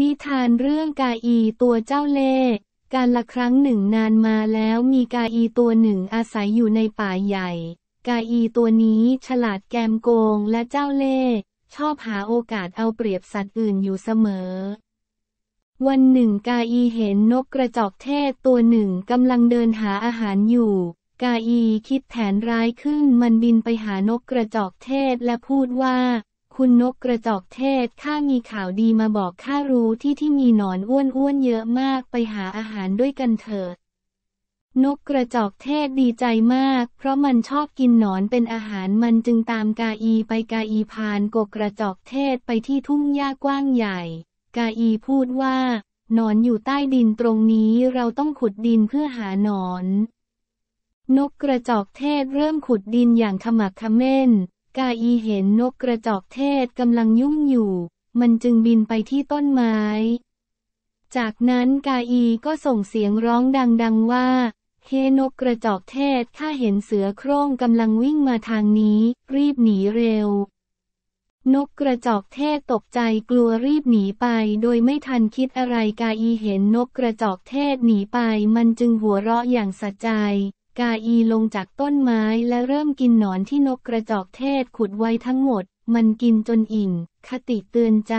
นิทานเรื่องกาอีตัวเจ้าเล่การละครั้งหนึ่งนานมาแล้วมีกาอีตัวหนึ่งอาศัยอยู่ในป่าใหญ่ กาอีตัวนี้ฉลาดแกมโกงและเจ้าเล่ชอบหาโอกาสเอาเปรียบสัตว์อื่นอยู่เสมอ วันหนึ่งกาอีเห็นนกกระจอกเทศตัวหนึ่งกำลังเดินหาอาหารอยู่ กาอีคิดแผนร้ายขึ้นมันบินไปหานกกระจอกเทศและพูดว่าคุณนกกระจอกเทศข้ามีข่าวดีมาบอกข้ารู้ที่ที่มีหนอนอ้วนๆเยอะมากไปหาอาหารด้วยกันเถิด นกกระจอกเทศดีใจมาก เพราะมันชอบกินหนอนเป็นอาหารมันจึงตามกาอีไปกาอีพานกกกระจอกเทศไปที่ทุ่งหญ้ากว้างใหญ่ กาอีพูดว่าหนอนอยู่ใต้ดินตรงนี้เราต้องขุดดินเพื่อหาหนอน นกกระจอกเทศเริ่มขุดดินอย่างขมักขม้นกาอีเห็นนกกระจอกเทศกำลังยุ่งอยู่ มันจึงบินไปที่ต้นไม้ จากนั้นกาอีก็ส่งเสียงร้องดังๆว่า เฮนกกระจอกเทศข้าเห็นเสือโคร่งกำลังวิ่งมาทางนี้ รีบหนีเร็ว นกกระจอกเทศตกใจกลัวรีบหนีไปโดยไม่ทันคิดอะไรกาอีเห็นนกกระจอกเทศหนีไป มันจึงหัวเราะอย่างสะใจกาอีลงจากต้นไม้และเริ่มกินหนอนที่นกกระจอกเทศขุดไว้ทั้งหมด มันกินจนอิ่มคติเตือนใจ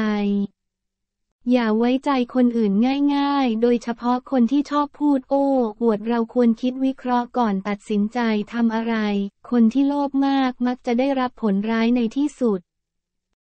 อย่าไว้ใจคนอื่นง่ายๆ โดยเฉพาะคนที่ชอบพูดโอ้อวดเราควรคิดวิเคราะห์ก่อนตัดสินใจทำอะไร คนที่โลภมากมักจะได้รับผลร้ายในที่สุด